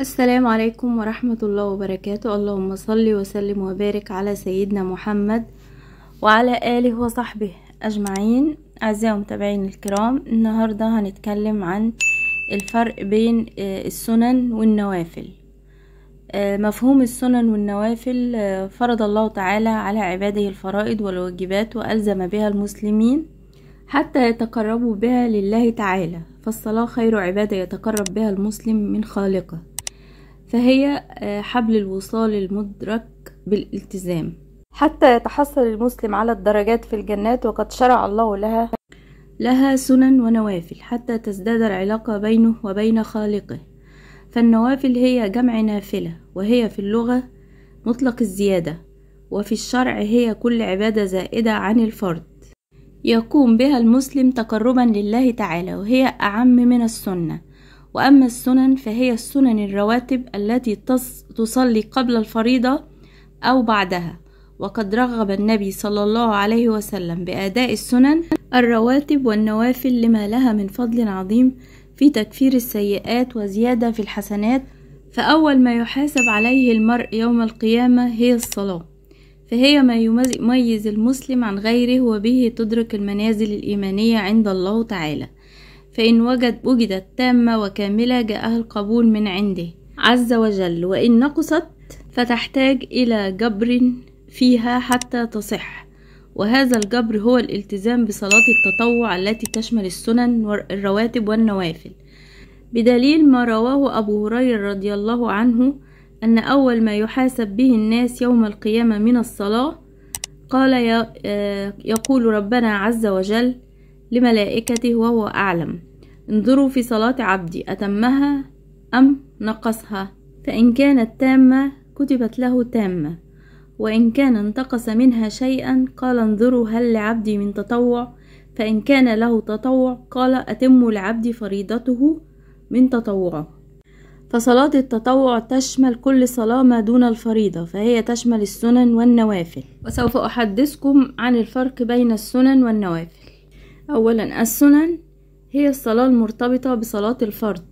السلام عليكم ورحمة الله وبركاته اللهم صل وسلم وبارك على سيدنا محمد وعلى آله وصحبه أجمعين أعزائي ومتابعين الكرام النهاردة هنتكلم عن الفرق بين آه، السنن والنوافل آه، مفهوم السنن والنوافل آه، فرض الله تعالى على عباده الفرائض والواجبات وألزم بها المسلمين حتى يتقربوا بها لله تعالى فالصلاة خير عبادة يتقرب بها المسلم من خالقه فهي آه، حبل الوصال المدرك بالالتزام حتى يتحصل المسلم على الدرجات في الجنات وقد شرع الله لها لها سنن ونوافل حتى تزداد العلاقة بينه وبين خالقه فالنوافل هي جمع نافلة وهي في اللغة مطلق الزيادة وفي الشرع هي كل عبادة زائدة عن الفرد يقوم بها المسلم تقربا لله تعالى وهي أعم من السنة وأما السنن فهي السنن الرواتب التي تصلي قبل الفريضة أو بعدها وقد رغب النبي صلى الله عليه وسلم بأداء السنن الرواتب والنوافل لما لها من فضل عظيم في تكفير السيئات وزيادة في الحسنات فأول ما يحاسب عليه المرء يوم القيامة هي الصلاة فهي ما يميز المسلم عن غيره وبه تدرك المنازل الإيمانية عند الله تعالى فإن وجد وجدت تامة وكاملة جاءها القبول من عنده عز وجل وإن نقصت فتحتاج إلى جبر فيها حتى تصح وهذا الجبر هو الالتزام بصلاة التطوع التي تشمل السنن والرواتب والنوافل بدليل ما رواه أبو هريرة رضي الله عنه أن أول ما يحاسب به الناس يوم القيامة من الصلاة قال آه، يقول ربنا عز وجل لملائكته وهو أعلم انظروا في صلاة عبدي أتمها أم نقصها فإن كانت تامة كتبت له تامة وإن كان انتقص منها شيئا قال انظروا هل لعبدي من تطوع فإن كان له تطوع قال أتم لعبدي فريضته من تطوعه فصلاة التطوع تشمل كل صلاة ما دون الفريضة فهي تشمل السنن والنوافل وسوف أحدثكم عن الفرق بين السنن والنوافل أولا السنن هي الصلاة المرتبطة بصلاة الفرض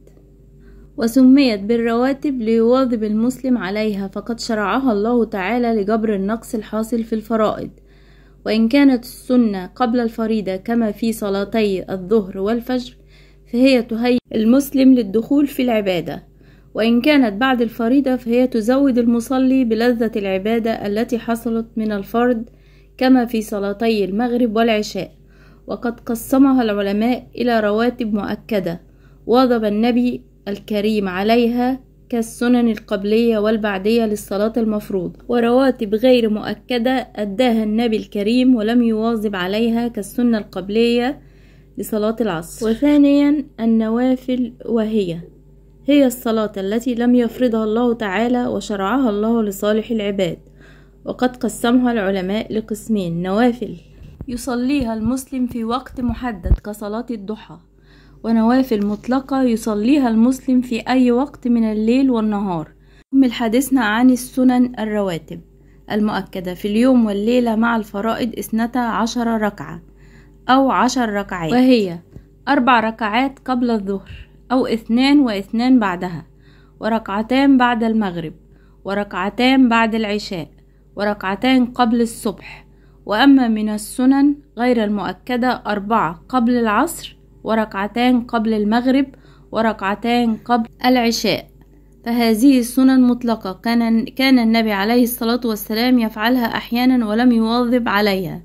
وسميت بالرواتب ليواظب المسلم عليها فقد شرعها الله تعالى لجبر النقص الحاصل في الفرائض وإن كانت السنة قبل الفريضة كما في صلاتي الظهر والفجر فهي تهيئ المسلم للدخول في العبادة وإن كانت بعد الفريضة فهي تزود المصلي بلذة العبادة التي حصلت من الفرض كما في صلاتي المغرب والعشاء وقد قسمها العلماء إلى رواتب مؤكدة واظب النبي الكريم عليها كالسنن القبلية والبعدية للصلاة المفروضة ورواتب غير مؤكدة أداها النبي الكريم ولم يواظب عليها كالسنة القبلية لصلاة العصر وثانيا النوافل وهي هي الصلاة التي لم يفرضها الله تعالى وشرعها الله لصالح العباد وقد قسمها العلماء لقسمين نوافل يصليها المسلم في وقت محدد كصلاة الضحى ونوافل مطلقة يصليها المسلم في أي وقت من الليل والنهار كمل حديثنا عن السنن الرواتب المؤكدة في اليوم والليلة مع الفرائض اثنتا عشر ركعة أو عشر ركعات وهي أربع ركعات قبل الظهر أو اثنان واثنان بعدها وركعتان بعد المغرب وركعتان بعد العشاء وركعتان قبل الصبح وأما من السنن غير المؤكدة أربعة قبل العصر وركعتان قبل المغرب وركعتان قبل العشاء فهذه السنن مطلقة كان, كان النبي عليه الصلاة والسلام يفعلها أحيانا ولم يواظب عليها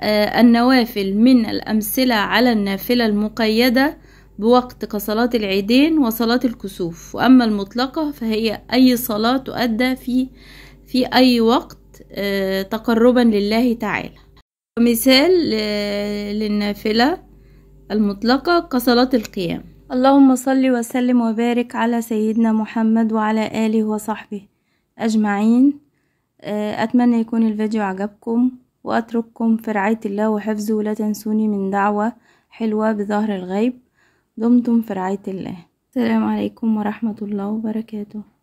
آه، النوافل من الأمثلة على النافلة المقيدة بوقت كصلاة العيدين وصلاة الكسوف وأما المطلقة فهي أي صلاة تؤدى في في أي وقت آه، تقربا لله تعالى ومثال آه، للنافلة المطلقة كصلاة القيام اللهم صل وسلم وبارك على سيدنا محمد وعلى آله وصحبه أجمعين آه، أتمنى يكون الفيديو عجبكم وأترككم في رعاية الله وحفظه ولا تنسوني من دعوة حلوة بظهر الغيب دمتم في رعاية الله السلام عليكم ورحمة الله وبركاته